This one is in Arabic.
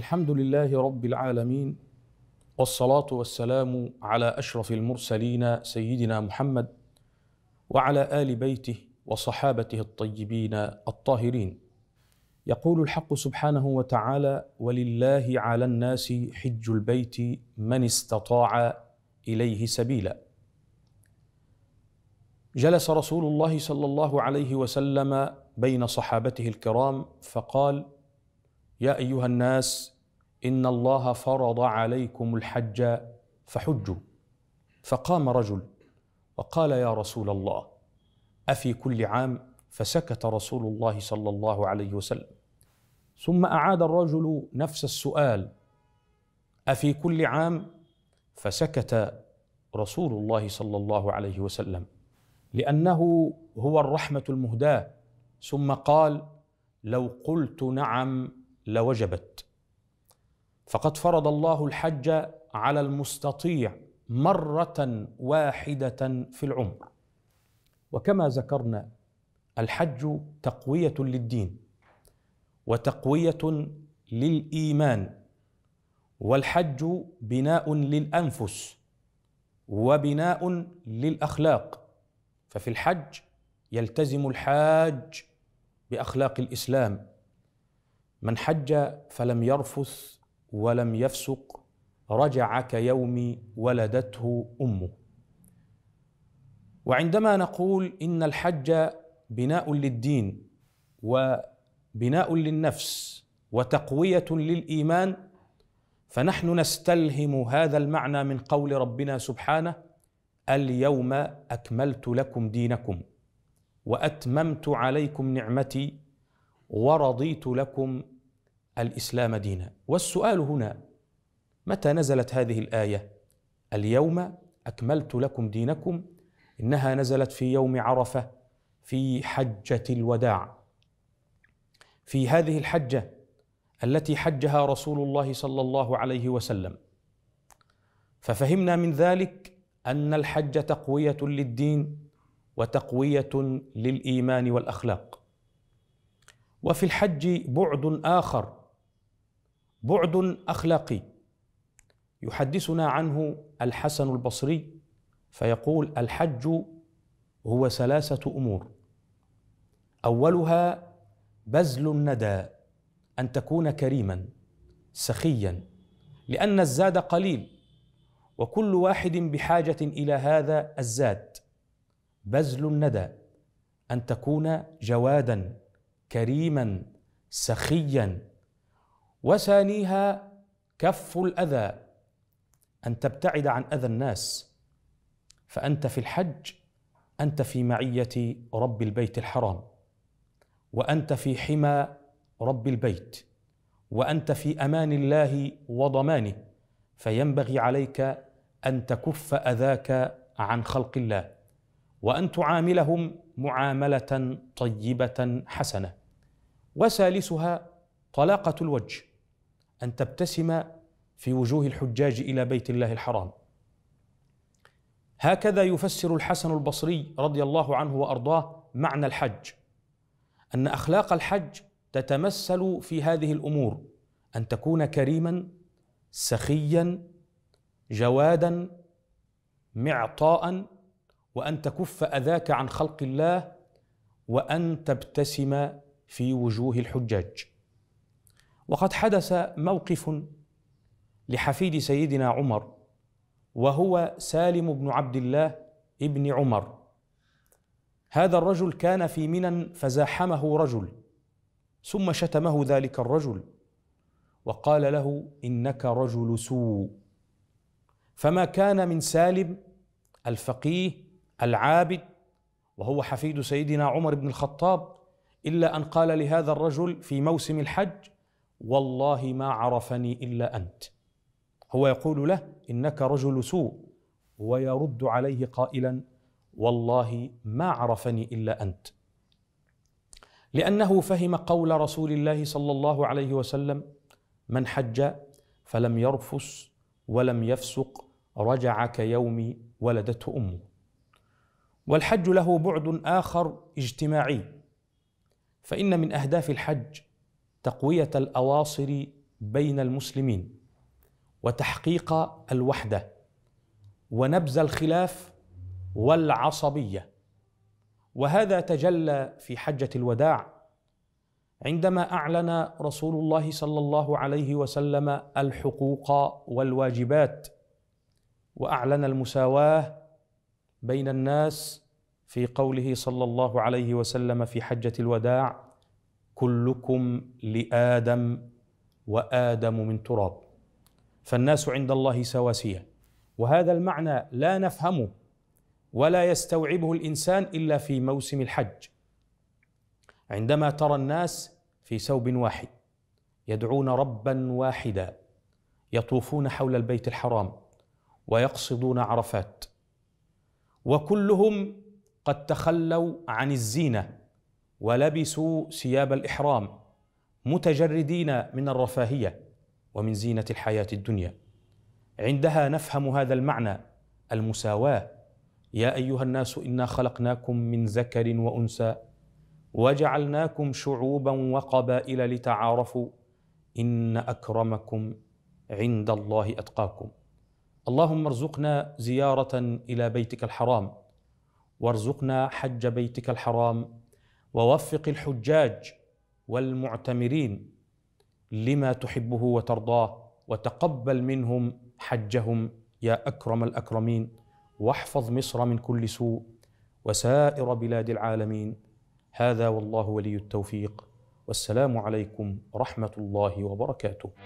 الحمد لله رب العالمين والصلاه والسلام على اشرف المرسلين سيدنا محمد وعلى ال بيته وصحابته الطيبين الطاهرين يقول الحق سبحانه وتعالى ولله على الناس حج البيت من استطاع اليه سبيلا جلس رسول الله صلى الله عليه وسلم بين صحابته الكرام فقال يا ايها الناس ان الله فرض عليكم الحج فحجوا فقام رجل وقال يا رسول الله افي كل عام فسكت رسول الله صلى الله عليه وسلم ثم اعاد الرجل نفس السؤال افي كل عام فسكت رسول الله صلى الله عليه وسلم لانه هو الرحمه المهداه ثم قال لو قلت نعم لوجبت فقد فرض الله الحج على المستطيع مره واحده في العمر وكما ذكرنا الحج تقويه للدين وتقويه للايمان والحج بناء للانفس وبناء للاخلاق ففي الحج يلتزم الحاج باخلاق الاسلام من حج فلم يرفث ولم يفسق رجع كيوم ولدته امه وعندما نقول ان الحج بناء للدين وبناء للنفس وتقويه للايمان فنحن نستلهم هذا المعنى من قول ربنا سبحانه اليوم اكملت لكم دينكم واتممت عليكم نعمتي ورضيت لكم الاسلام دينا والسؤال هنا متى نزلت هذه الايه اليوم اكملت لكم دينكم انها نزلت في يوم عرفه في حجه الوداع في هذه الحجه التي حجها رسول الله صلى الله عليه وسلم ففهمنا من ذلك ان الحج تقويه للدين وتقويه للايمان والاخلاق وفي الحج بعد اخر بعد اخلاقي يحدثنا عنه الحسن البصري فيقول الحج هو ثلاثه امور اولها بذل الندى ان تكون كريما سخيا لان الزاد قليل وكل واحد بحاجه الى هذا الزاد بذل الندى ان تكون جوادا كريما سخيا وثانيها كف الاذى ان تبتعد عن اذى الناس فانت في الحج انت في معيه رب البيت الحرام وانت في حمى رب البيت وانت في امان الله وضمانه فينبغي عليك ان تكف اذاك عن خلق الله وان تعاملهم معامله طيبه حسنه وثالثها طلاقه الوجه ان تبتسم في وجوه الحجاج الى بيت الله الحرام هكذا يفسر الحسن البصري رضي الله عنه وارضاه معنى الحج ان اخلاق الحج تتمثل في هذه الامور ان تكون كريما سخيا جوادا معطاء وان تكف اذاك عن خلق الله وان تبتسم في وجوه الحجاج وقد حدث موقف لحفيد سيدنا عمر وهو سالم بن عبد الله ابن عمر هذا الرجل كان في منى فزاحمه رجل ثم شتمه ذلك الرجل وقال له انك رجل سوء فما كان من سالم الفقيه العابد وهو حفيد سيدنا عمر بن الخطاب الا ان قال لهذا الرجل في موسم الحج والله ما عرفني الا انت هو يقول له انك رجل سوء ويرد عليه قائلا والله ما عرفني الا انت لانه فهم قول رسول الله صلى الله عليه وسلم من حج فلم يرفس ولم يفسق رجع كيوم ولدته امه والحج له بعد اخر اجتماعي فان من اهداف الحج تقويه الاواصر بين المسلمين وتحقيق الوحده ونبذ الخلاف والعصبيه وهذا تجلى في حجه الوداع عندما اعلن رسول الله صلى الله عليه وسلم الحقوق والواجبات واعلن المساواه بين الناس في قوله صلى الله عليه وسلم في حجه الوداع كلكم لادم وادم من تراب فالناس عند الله سواسيه وهذا المعنى لا نفهمه ولا يستوعبه الانسان الا في موسم الحج عندما ترى الناس في ثوب واحد يدعون ربا واحدا يطوفون حول البيت الحرام ويقصدون عرفات وكلهم قد تخلوا عن الزينه ولبسوا ثياب الاحرام متجردين من الرفاهيه ومن زينه الحياه الدنيا عندها نفهم هذا المعنى المساواه يا ايها الناس انا خلقناكم من ذكر وانثى وجعلناكم شعوبا وقبائل لتعارفوا ان اكرمكم عند الله اتقاكم اللهم ارزقنا زياره الى بيتك الحرام وارزقنا حج بيتك الحرام ووفق الحجاج والمعتمرين لما تحبه وترضاه وتقبل منهم حجهم يا اكرم الاكرمين واحفظ مصر من كل سوء وسائر بلاد العالمين هذا والله ولي التوفيق والسلام عليكم ورحمه الله وبركاته